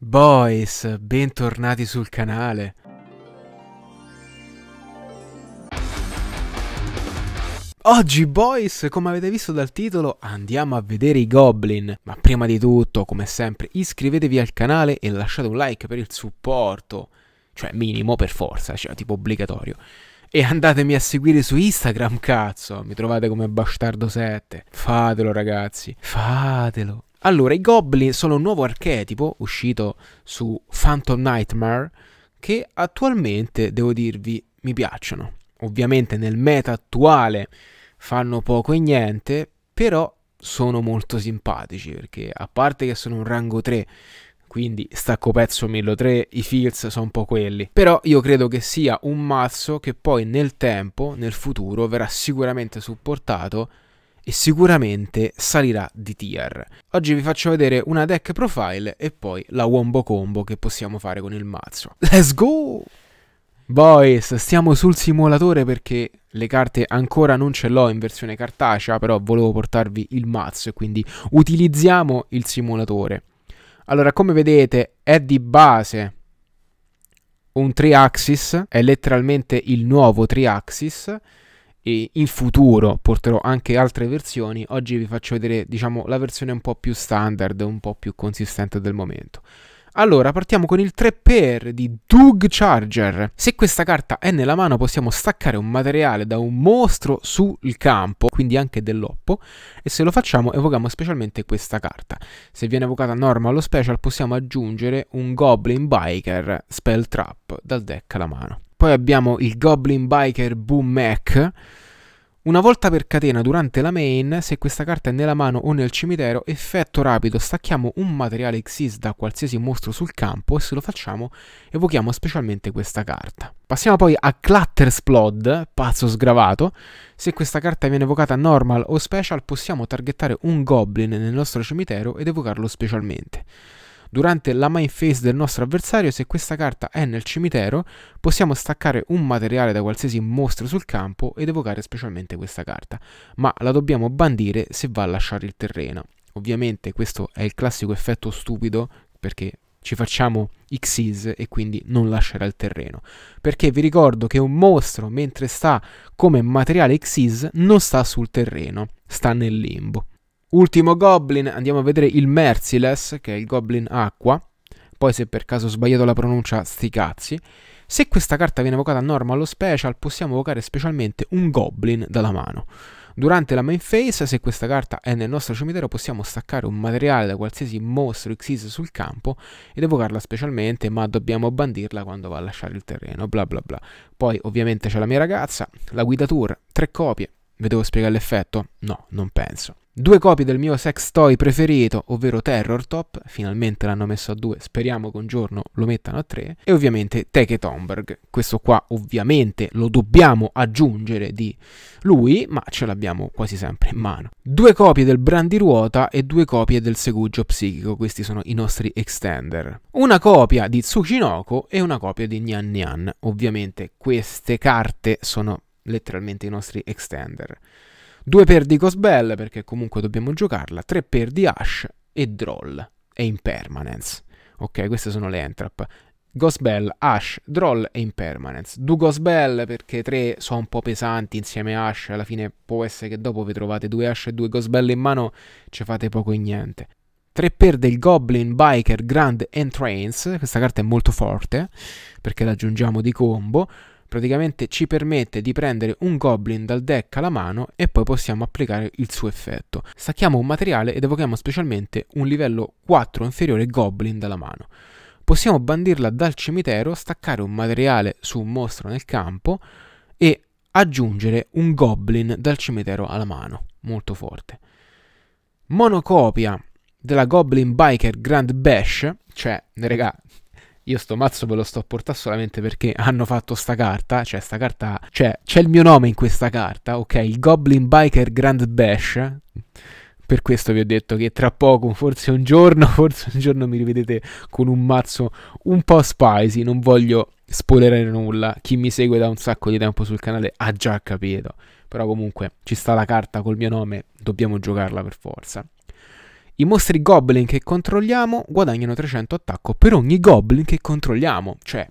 Boys, bentornati sul canale. Oggi boys, come avete visto dal titolo, andiamo a vedere i Goblin. Ma prima di tutto, come sempre, iscrivetevi al canale e lasciate un like per il supporto. Cioè, minimo per forza, cioè tipo obbligatorio. E andatemi a seguire su Instagram, cazzo. Mi trovate come bastardo7. Fatelo, ragazzi. Fatelo. Allora, i Goblin sono un nuovo archetipo uscito su Phantom Nightmare che attualmente, devo dirvi, mi piacciono. Ovviamente nel meta attuale fanno poco e niente, però sono molto simpatici perché a parte che sono un rango 3 quindi stacco pezzo 1003, i fields sono un po' quelli. Però io credo che sia un mazzo che poi nel tempo, nel futuro, verrà sicuramente supportato e sicuramente salirà di tier. Oggi vi faccio vedere una deck profile e poi la wombo combo che possiamo fare con il mazzo. Let's go! Boys, stiamo sul simulatore perché le carte ancora non ce l'ho in versione cartacea, però volevo portarvi il mazzo e quindi utilizziamo il simulatore. Allora, come vedete, è di base un 3-axis, è letteralmente il nuovo 3-axis, e in futuro porterò anche altre versioni. Oggi vi faccio vedere, diciamo, la versione un po' più standard, un po' più consistente del momento. Allora, partiamo con il 3PR di Doug Charger. Se questa carta è nella mano possiamo staccare un materiale da un mostro sul campo, quindi anche dell'oppo, e se lo facciamo evochiamo specialmente questa carta. Se viene evocata norma allo special possiamo aggiungere un Goblin Biker Spell Trap dal deck alla mano. Poi abbiamo il Goblin Biker Boom Mac. Una volta per catena durante la main, se questa carta è nella mano o nel cimitero, effetto rapido, stacchiamo un materiale Xyz da qualsiasi mostro sul campo e se lo facciamo evochiamo specialmente questa carta. Passiamo poi a Cluttersplod, pazzo sgravato. Se questa carta viene evocata normal o special possiamo targettare un goblin nel nostro cimitero ed evocarlo specialmente. Durante la main phase del nostro avversario, se questa carta è nel cimitero, possiamo staccare un materiale da qualsiasi mostro sul campo ed evocare specialmente questa carta, ma la dobbiamo bandire se va a lasciare il terreno. Ovviamente questo è il classico effetto stupido perché ci facciamo Xyz e quindi non lascerà il terreno. Perché vi ricordo che un mostro mentre sta come materiale Xyz non sta sul terreno, sta nel limbo. Ultimo Goblin, andiamo a vedere il Merciless, che è il Goblin Acqua. Poi se per caso ho sbagliato la pronuncia, sti cazzi. Se questa carta viene evocata a norma allo special, possiamo evocare specialmente un Goblin dalla mano. Durante la main phase, se questa carta è nel nostro cimitero, possiamo staccare un materiale da qualsiasi mostro Xyz sul campo ed evocarla specialmente, ma dobbiamo bandirla quando va a lasciare il terreno, bla bla bla. Poi ovviamente c'è la mia ragazza, la guida tour, tre copie. Vi devo spiegare l'effetto? No, non penso. Due copie del mio sex toy preferito, ovvero Terror Top, finalmente l'hanno messo a due, speriamo che un giorno lo mettano a tre, e ovviamente Take Tomberg. Questo qua ovviamente lo dobbiamo aggiungere di lui, ma ce l'abbiamo quasi sempre in mano. Due copie del Brandi Ruota e due copie del Segugio Psichico, questi sono i nostri extender. Una copia di Tsukinoko e una copia di Nyan Nyan. Ovviamente queste carte sono letteralmente i nostri extender. 2 per di Cosbell perché comunque dobbiamo giocarla, 3 per di Ash e Droll e Impermanence. Ok, queste sono le entrap. Ghostbell, Ash, Droll e Impermanence. Du Ghostbell perché tre sono un po' pesanti insieme a Ash, alla fine può essere che dopo vi trovate due Ash e due Ghostbell in mano, ci fate poco e niente. Tre per del Goblin Biker Grand Trains. questa carta è molto forte perché la aggiungiamo di combo praticamente ci permette di prendere un goblin dal deck alla mano e poi possiamo applicare il suo effetto. Stacchiamo un materiale ed evochiamo specialmente un livello 4 inferiore goblin dalla mano. Possiamo bandirla dal cimitero, staccare un materiale su un mostro nel campo e aggiungere un goblin dal cimitero alla mano. Molto forte. Monocopia della Goblin Biker Grand Bash, cioè, raga, io sto mazzo ve lo sto a portare solamente perché hanno fatto sta carta, cioè sta carta, cioè c'è il mio nome in questa carta, ok? Il Goblin Biker Grand Bash. Per questo vi ho detto che tra poco, forse un giorno, forse un giorno mi rivedete con un mazzo un po' spicy, non voglio spoilerare nulla, chi mi segue da un sacco di tempo sul canale ha già capito, però comunque ci sta la carta col mio nome, dobbiamo giocarla per forza. I mostri goblin che controlliamo guadagnano 300 attacco per ogni goblin che controlliamo, cioè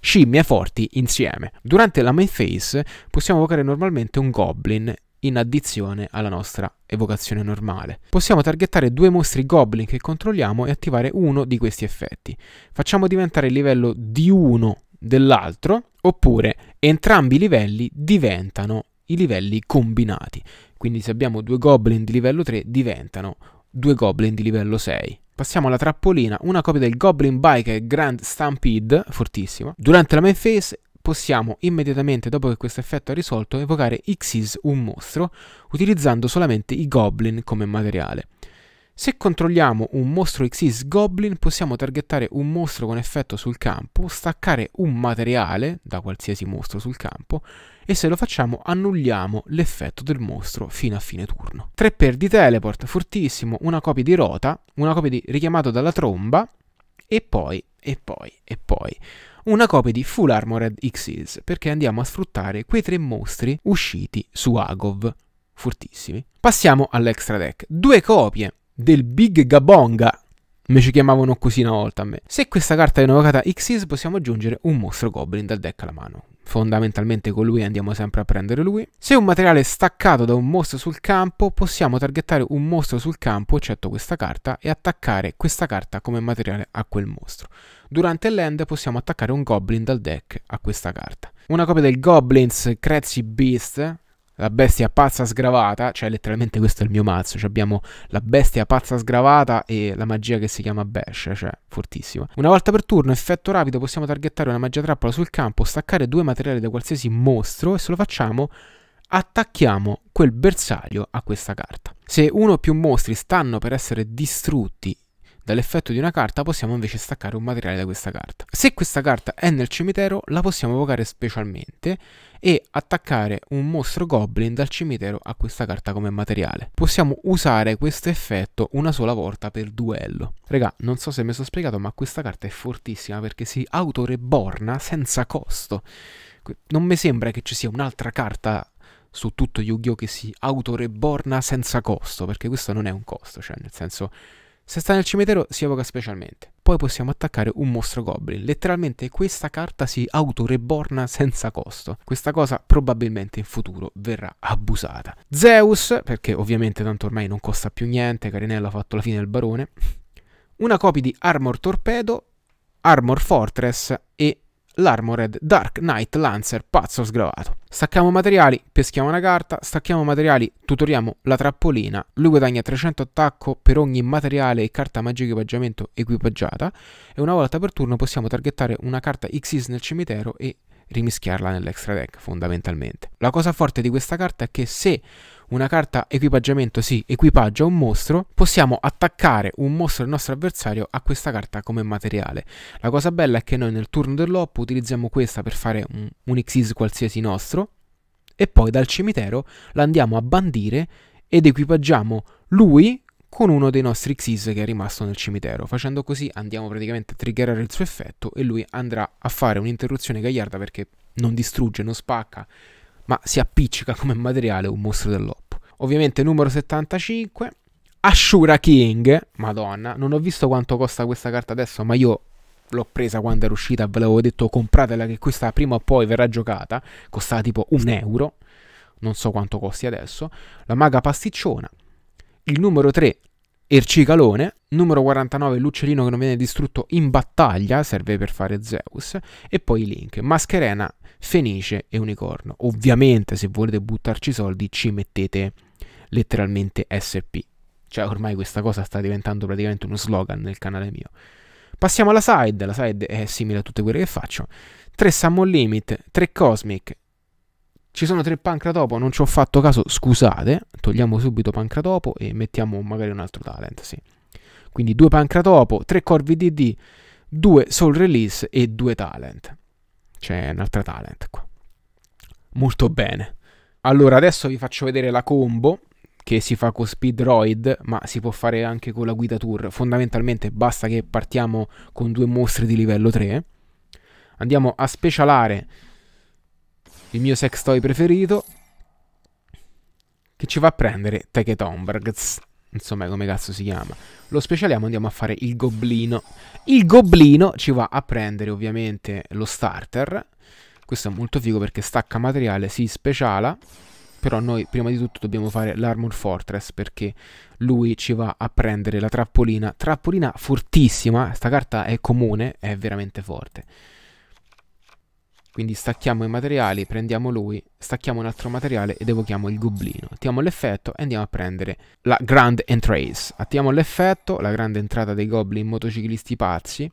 scimmie forti insieme. Durante la main phase possiamo evocare normalmente un goblin in addizione alla nostra evocazione normale. Possiamo targettare due mostri goblin che controlliamo e attivare uno di questi effetti. Facciamo diventare il livello di uno dell'altro oppure entrambi i livelli diventano i livelli combinati. Quindi se abbiamo due goblin di livello 3 diventano due goblin di livello 6. Passiamo alla trappolina, una copia del Goblin Biker Grand Stampede, fortissimo. Durante la main phase possiamo immediatamente dopo che questo effetto è risolto evocare Xyz, un mostro, utilizzando solamente i goblin come materiale. Se controlliamo un mostro Xyz Goblin possiamo targettare un mostro con effetto sul campo, staccare un materiale da qualsiasi mostro sul campo e se lo facciamo annulliamo l'effetto del mostro fino a fine turno. 3 per di teleport, fortissimo, una copia di rota, una copia di richiamato dalla tromba e poi, e poi, e poi una copia di Full Armored Xyz perché andiamo a sfruttare quei tre mostri usciti su Agov. Fortissimi. Passiamo all'extra deck. Due copie del Big Gabonga. Me ci chiamavano così una volta a me. Se questa carta viene evocata Xyz possiamo aggiungere un mostro goblin dal deck alla mano. Fondamentalmente con lui andiamo sempre a prendere lui. Se un materiale è staccato da un mostro sul campo, possiamo targettare un mostro sul campo, eccetto questa carta, e attaccare questa carta come materiale a quel mostro. Durante l'end possiamo attaccare un goblin dal deck a questa carta. Una copia del Goblins Crazy Beast la bestia pazza sgravata, cioè letteralmente questo è il mio mazzo, cioè abbiamo la bestia pazza sgravata e la magia che si chiama Bash, cioè fortissima. Una volta per turno, effetto rapido, possiamo targettare una magia trappola sul campo, staccare due materiali da qualsiasi mostro e se lo facciamo attacchiamo quel bersaglio a questa carta. Se uno o più mostri stanno per essere distrutti Dall'effetto di una carta possiamo invece staccare un materiale da questa carta. Se questa carta è nel cimitero, la possiamo evocare specialmente e attaccare un mostro goblin dal cimitero a questa carta come materiale. Possiamo usare questo effetto una sola volta per duello. Regà, non so se mi sono spiegato, ma questa carta è fortissima perché si autoreborna senza costo. Non mi sembra che ci sia un'altra carta su tutto Yu-Gi-Oh! che si autoreborna senza costo, perché questo non è un costo, cioè nel senso se sta nel cimitero si evoca specialmente. Poi possiamo attaccare un mostro goblin. Letteralmente questa carta si auto-reborna senza costo. Questa cosa probabilmente in futuro verrà abusata. Zeus, perché ovviamente tanto ormai non costa più niente, Carinella ha fatto la fine del barone. Una copia di Armor Torpedo, Armor Fortress e l'Armored Dark Knight Lancer pazzo sgravato. Stacchiamo materiali, peschiamo una carta, stacchiamo materiali, tutoriamo la trappolina, lui guadagna 300 attacco per ogni materiale e carta magica equipaggiamento equipaggiata e una volta per turno possiamo targettare una carta Xyz nel cimitero e rimischiarla nell'extra deck fondamentalmente. La cosa forte di questa carta è che se una carta equipaggiamento si equipaggia un mostro, possiamo attaccare un mostro del nostro avversario a questa carta come materiale. La cosa bella è che noi nel turno dell'op utilizziamo questa per fare un, un Xyz qualsiasi nostro e poi dal cimitero la andiamo a bandire ed equipaggiamo lui con uno dei nostri Xyz che è rimasto nel cimitero. Facendo così andiamo praticamente a triggerare il suo effetto e lui andrà a fare un'interruzione gagliarda perché non distrugge, non spacca, ma si appiccica come materiale un mostro dell'Oppo. Ovviamente numero 75, Ashura King, madonna, non ho visto quanto costa questa carta adesso, ma io l'ho presa quando era uscita, ve l'avevo detto compratela che questa prima o poi verrà giocata, costava tipo un euro, non so quanto costi adesso, la maga pasticciona, il numero 3, Ercicalone, numero 49 l'uccellino che non viene distrutto in battaglia, serve per fare Zeus, e poi Link, Mascherena, Fenice e Unicorno. Ovviamente se volete buttarci soldi ci mettete letteralmente SP. Cioè ormai questa cosa sta diventando praticamente uno slogan nel canale mio. Passiamo alla side, la side è simile a tutte quelle che faccio. 3 Summon Limit, 3 Cosmic, ci sono tre pancratopo, non ci ho fatto caso, scusate, togliamo subito pancratopo e mettiamo magari un altro talent, sì. Quindi due pancratopo, tre corvi DD, due soul release e due talent. C'è un'altra talent qua. Molto bene. Allora, adesso vi faccio vedere la combo che si fa con Speedroid, ma si può fare anche con la guida tour. Fondamentalmente basta che partiamo con due mostri di livello 3. Andiamo a specialare il mio sex toy preferito, che ci va a prendere Teketombergs. Insomma, come cazzo si chiama? Lo specialiamo, andiamo a fare il gobblino. Il gobblino ci va a prendere ovviamente lo starter. Questo è molto figo perché stacca materiale, si speciala. Però noi prima di tutto dobbiamo fare l'Armor Fortress perché lui ci va a prendere la trappolina. Trappolina fortissima, sta carta è comune, è veramente forte. Quindi stacchiamo i materiali, prendiamo lui, stacchiamo un altro materiale ed evochiamo il goblino. Attiamo l'effetto e andiamo a prendere la Grand Entrace. Attiamo l'effetto, la grande entrata dei goblin motociclisti pazzi,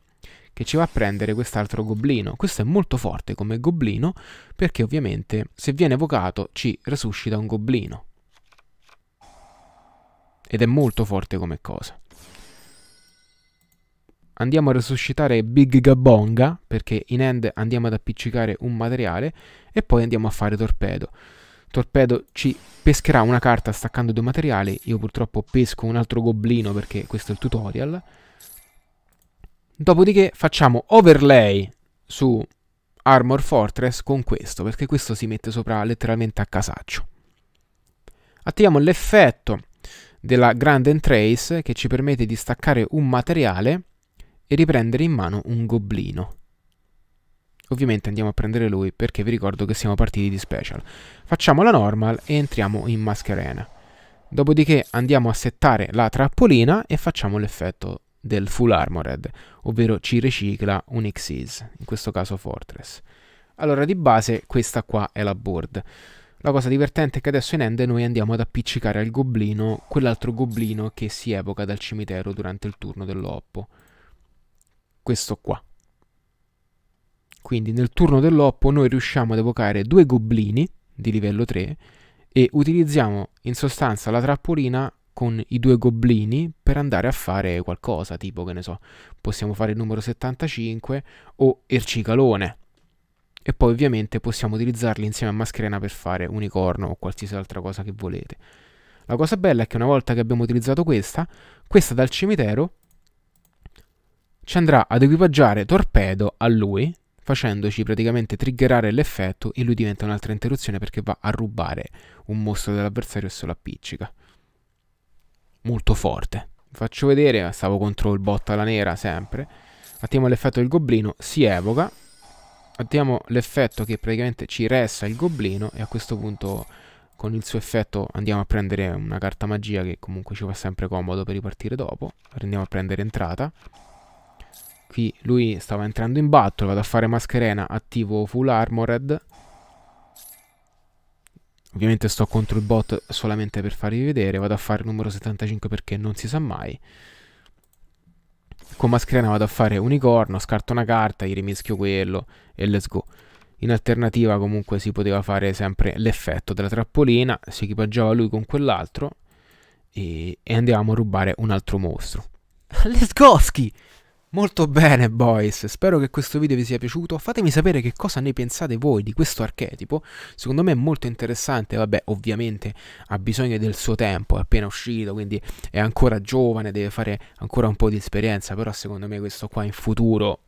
che ci va a prendere quest'altro goblino. Questo è molto forte come goblino, perché ovviamente se viene evocato ci resuscita un goblino. Ed è molto forte come cosa andiamo a resuscitare Big Gabonga, perché in end andiamo ad appiccicare un materiale, e poi andiamo a fare torpedo. Torpedo ci pescherà una carta staccando due materiali, io purtroppo pesco un altro goblino perché questo è il tutorial. Dopodiché facciamo overlay su Armor Fortress con questo, perché questo si mette sopra letteralmente a casaccio. Attiviamo l'effetto della Grand Entrace che ci permette di staccare un materiale e riprendere in mano un goblino. Ovviamente andiamo a prendere lui perché vi ricordo che siamo partiti di special. Facciamo la normal e entriamo in mascherena. Dopodiché andiamo a settare la trappolina e facciamo l'effetto del full armored, ovvero ci ricicla un Xyz, in questo caso Fortress. Allora di base questa qua è la board. La cosa divertente è che adesso in end noi andiamo ad appiccicare al goblino quell'altro goblino che si evoca dal cimitero durante il turno dell'oppo questo qua. Quindi nel turno dell'oppo noi riusciamo ad evocare due goblini di livello 3 e utilizziamo in sostanza la trappolina con i due goblini per andare a fare qualcosa, tipo che ne so, possiamo fare il numero 75 o il cicalone. E poi ovviamente possiamo utilizzarli insieme a mascherina per fare unicorno o qualsiasi altra cosa che volete. La cosa bella è che una volta che abbiamo utilizzato questa, questa dal cimitero ci andrà ad equipaggiare torpedo a lui, facendoci praticamente triggerare l'effetto e lui diventa un'altra interruzione perché va a rubare un mostro dell'avversario e se lo appiccica. Molto forte. Faccio vedere, stavo contro il botta alla nera sempre. Attiamo l'effetto del goblino, si evoca. Attiamo l'effetto che praticamente ci resta il goblino e a questo punto con il suo effetto andiamo a prendere una carta magia che comunque ci fa sempre comodo per ripartire dopo. Andiamo a prendere entrata. Qui lui stava entrando in battle, vado a fare mascherena, attivo full armored. Ovviamente sto contro il bot solamente per farvi vedere, vado a fare numero 75 perché non si sa mai. Con mascherena vado a fare unicorno, scarto una carta, gli rimischio quello e let's go. In alternativa comunque si poteva fare sempre l'effetto della trappolina, si equipaggiava lui con quell'altro e, e, andavamo a rubare un altro mostro. Let's go, ski! Molto bene boys, spero che questo video vi sia piaciuto, fatemi sapere che cosa ne pensate voi di questo archetipo, secondo me è molto interessante, vabbè ovviamente ha bisogno del suo tempo, è appena uscito quindi è ancora giovane, deve fare ancora un po' di esperienza, però secondo me questo qua in futuro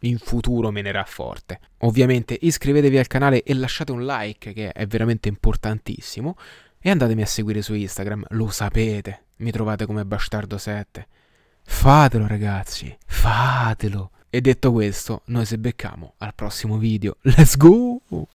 in futuro menerà forte. Ovviamente iscrivetevi al canale e lasciate un like che è veramente importantissimo e andatemi a seguire su Instagram, lo sapete, mi trovate come bastardo7. Fatelo ragazzi, fatelo. E detto questo, noi se becchiamo al prossimo video. Let's go!